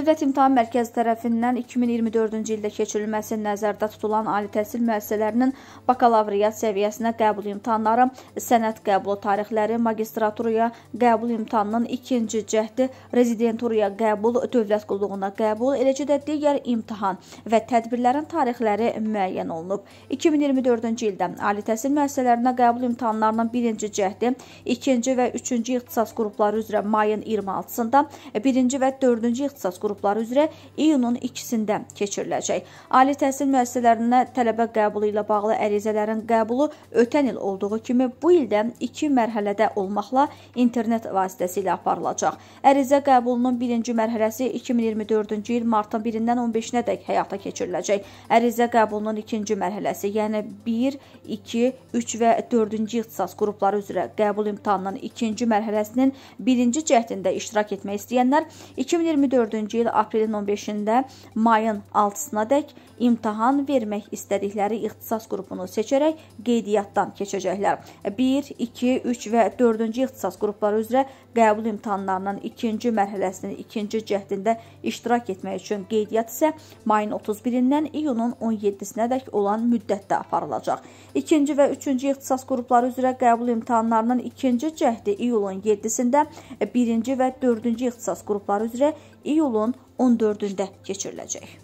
Dövlət İmtahan Mərkəzi tərəfindən 2024-cü ildə keçirilməsi nəzərdə tutulan ali təhsil müəssisələrinin bakalavriat səviyyəsinə qəbul imtahanları, sənət qəbulu tarixləri, magistraturaya qəbul imtahanının ikinci cəhdi, rezidenturaya qəbul, dövlət qulluğuna qəbul, eləcə də digər imtahan və tədbirlərin tarixləri müəyyən olunub. 2024-cü ildə ali təhsil müəssisələrinə qəbul imtahanlarının birinci cəhdi, ikinci və üçüncü ixtisas qrupları üzrə mayın 26-sında, birinci və dördüncü ixtisas qrupları qrupları üzrə iyunun 2-sində keçiriləcək. Ali təhsil müəssisələrinə tələbə qəbulu ilə bağlı ərizələrin qəbulu ötən il olduğu kimi bu ildə 2 mərhələdə olmaqla internet vasitəsilə aparılacaq. Ərizə qəbulunun birinci mərhələsi 2024-cü il martın 1-dən 15-nədək həyata keçiriləcək. Ərizə qəbulunun ikinci mərhələsi, yəni 1, 2, 3 və 4-cü ixtisas qrupları üzrə qəbul imtahanının ikinci mərhələsinin birinci cəhdində iştirak etmək istəyənlər 2024-cü il aprelin 15-də mayın 6-nadək imtahan vermək istədikləri ixtisas qrupunu seçərək qeydiyyatdan keçəcəklər. 1, 2, 3 və 4-cü ixtisas qrupları üzrə qəbul imtahanlarının 2-ci mərhələsinin 2-ci cəhdində iştirak etmək üçün qeydiyyat isə mayın 31-dən iyunun 17-sinədək olan müddətdə aparılacaq. 2-ci və 3-cü ixtisas qrupları üzrə qəbul imtahanlarının 2-ci cəhdi iyulun 7-sində, 1-ci və 4-cü ixtisas qrupları üzrə iyulun iyulun 14-də keçiriləcək.